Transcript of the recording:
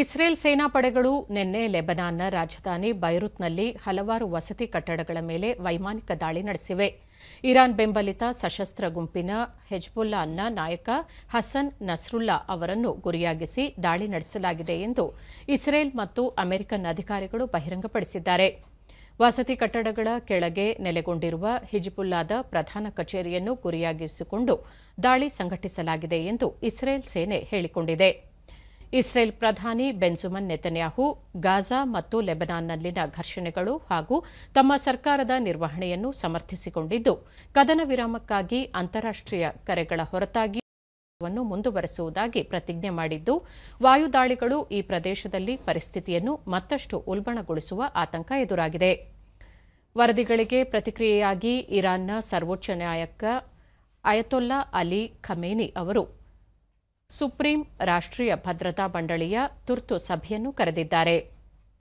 Israel ಸೇನಾಪಡೆಗಳು ನಿನ್ನೆ ಲೆಬನಾನ್ನ ರಾಜಧಾನಿ ಬೈರುತ್ನಲ್ಲಿ ಹಲವಾರು ವಸತಿ ಕಟ್ಟಡಗಳ ಮೇಲೆ ವೈಮಾನಿಕ ದಾಳಿ ನಡೆಸಿವೆ ಇರಾನ್ ಬೆಂಬಲಿತ ಸಶಸ್ತ್ರ ಗುಂಪಿನ ಹೆಜ್ಬುಲ್ಲಾನ್ನ ನಾಯಕ ಹಸನ್ ನಸ್ರುಲ್ಲಾ ಅವರನ್ನು ಗುರಿಯಾಗಿಸಿ ದಾಳಿ ನಡೆಸಲಾಗಿದೆ ಎಂದು ಇಸ್ರೇಲ್ ಮತ್ತು ಅಮೆರಿಕನ್ ಅಧಿಕಾರಿಗಳು ಬಹಿರಂಗಪಡಿಸಿದ್ದಾರೆ ವಸತಿ ಕಟ್ಟಡಗಳ ಕೆಳಗೆ ನೆಲೆಗೊಂಡಿರುವ ಹಿಜ್ಬುಲ್ಲಾದ ಪ್ರಧಾನ ಕಚೇರಿಯನ್ನು ಗುರಿಯಾಗಿಸಿಕೊಂಡು ದಾಳಿ ಸಂಘಟಿಸಲಾಗಿದೆ ಎಂದು ಇಸ್ರೇಲ್ ಸೇನೆ ಹೇಳಿಕೊಂಡಿದೆ ಇಸ್ರೇಲ್ ಪ್ರಧಾನಿ ಬೆನ್ಜುಮನ್ ನೆತನ್ಯಾಹು ಗಾಜಾ ಮತ್ತು ಲೆಬನಾನ್ನಲ್ಲಿನ ಘರ್ಷಣೆಗಳು ಹಾಗೂ ತಮ್ಮ ಸರ್ಕಾರದ ನಿರ್ವಹಣೆಯನ್ನು ಸಮರ್ಥಿಸಿಕೊಂಡಿದ್ದು ಕದನ ವಿರಾಮಕ್ಕಾಗಿ ಅಂತಾರಾಷ್ಟೀಯ ಕರೆಗಳ ಹೊರತಾಗಿ ಮುಂದುವರೆಸುವುದಾಗಿ ಪ್ರತಿಜ್ಞೆ ಮಾಡಿದ್ದು ವಾಯುದಾಳಿಗಳು ಈ ಪ್ರದೇಶದಲ್ಲಿ ಪರಿಸ್ಥಿತಿಯನ್ನು ಮತ್ತಷ್ಟು ಉಲ್ಬಣಗೊಳಿಸುವ ಆತಂಕ ಎದುರಾಗಿದೆ ವರದಿಗಳಿಗೆ ಪ್ರತಿಕ್ರಿಯೆಯಾಗಿ ಇರಾನ್ನ ಸರ್ವೋಚ್ಚ ನ್ಯಾಯಕ ಅಯತೊಲ್ಲಾ ಅಲಿ ಖಮೇನಿ ಅವರು ಸುಪ್ರೀಂ ರಾಷ್ಟ್ರೀಯ ಭದ್ರತಾ ಮಂಡಳಿಯ ತುರ್ತು ಸಭೆಯನ್ನು ಕರೆದಿದ್ದಾರೆ